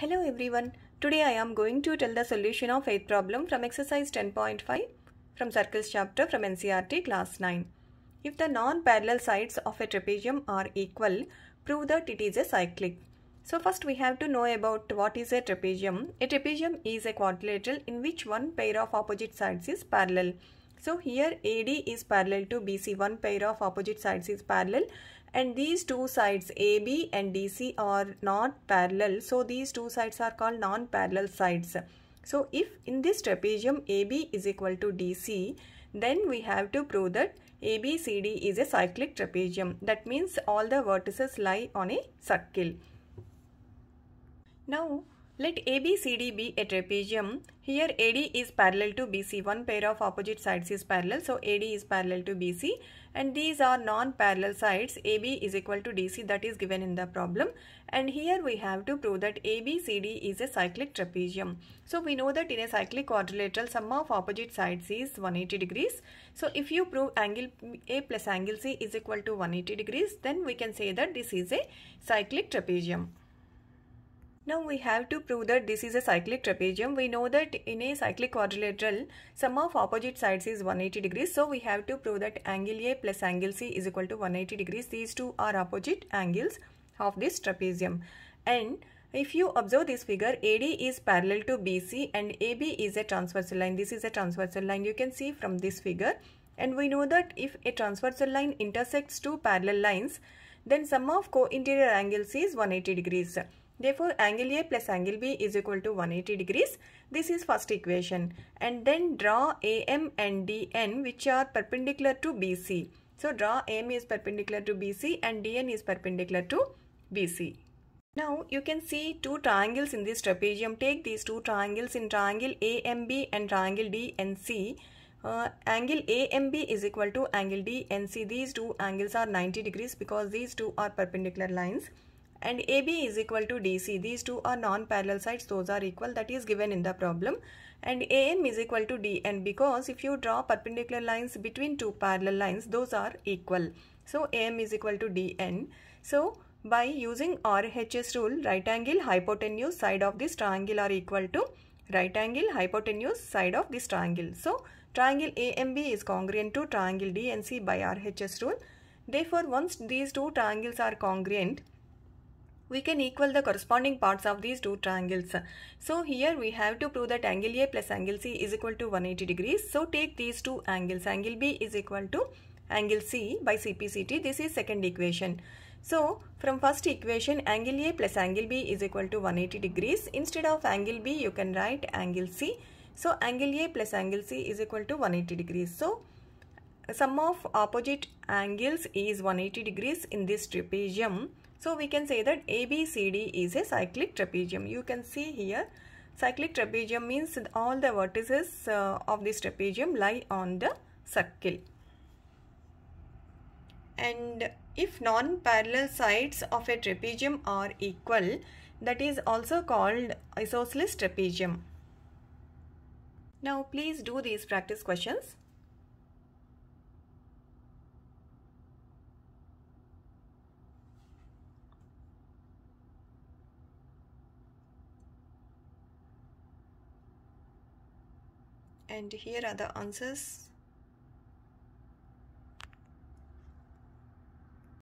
Hello everyone. Today I am going to tell the solution of 8th problem from exercise 10.5 from circles chapter from NCRT class 9. If the non-parallel sides of a trapezium are equal, prove that it is a cyclic. So first we have to know about what is a trapezium. A trapezium is a quadrilateral in which one pair of opposite sides is parallel. So here AD is parallel to BC, one pair of opposite sides is parallel and these two sides AB and DC are not parallel so these two sides are called non-parallel sides. So if in this trapezium AB is equal to DC then we have to prove that ABCD is a cyclic trapezium that means all the vertices lie on a circle. Now let ABCD be a trapezium. Here AD is parallel to BC. One pair of opposite sides is parallel. So AD is parallel to BC and these are non-parallel sides. AB is equal to DC that is given in the problem. And here we have to prove that ABCD is a cyclic trapezium. So we know that in a cyclic quadrilateral sum of opposite sides is 180 degrees. So if you prove angle A plus angle C is equal to 180 degrees then we can say that this is a cyclic trapezium. Now we have to prove that this is a cyclic trapezium. We know that in a cyclic quadrilateral, sum of opposite sides is 180 degrees. So we have to prove that angle A plus angle C is equal to 180 degrees. These two are opposite angles of this trapezium. And if you observe this figure, AD is parallel to BC and AB is a transversal line. This is a transversal line you can see from this figure. And we know that if a transversal line intersects two parallel lines, then sum of co-interior angles is 180 degrees. Therefore, angle A plus angle B is equal to 180 degrees. This is first equation. And then draw AM and DN which are perpendicular to BC. So, draw AM is perpendicular to BC and DN is perpendicular to BC. Now, you can see two triangles in this trapezium. Take these two triangles in triangle AMB and triangle DNC. Uh, angle AMB is equal to angle DNC. These two angles are 90 degrees because these two are perpendicular lines and AB is equal to DC. These two are non-parallel sides, those are equal, that is given in the problem. And AM is equal to DN because if you draw perpendicular lines between two parallel lines, those are equal. So AM is equal to DN. So by using RHS rule, right angle hypotenuse side of this triangle are equal to right angle hypotenuse side of this triangle. So triangle AMB is congruent to triangle DNC by RHS rule. Therefore, once these two triangles are congruent, we can equal the corresponding parts of these two triangles. So here we have to prove that angle A plus angle C is equal to 180 degrees. So take these two angles. Angle B is equal to angle C by CPCT. This is second equation. So from first equation angle A plus angle B is equal to 180 degrees. Instead of angle B you can write angle C. So angle A plus angle C is equal to 180 degrees. So sum of opposite angles is 180 degrees in this trapezium. So we can say that ABCD is a cyclic trapezium. You can see here cyclic trapezium means all the vertices uh, of this trapezium lie on the circle. And if non-parallel sides of a trapezium are equal, that is also called isosceles trapezium. Now please do these practice questions. and here are the answers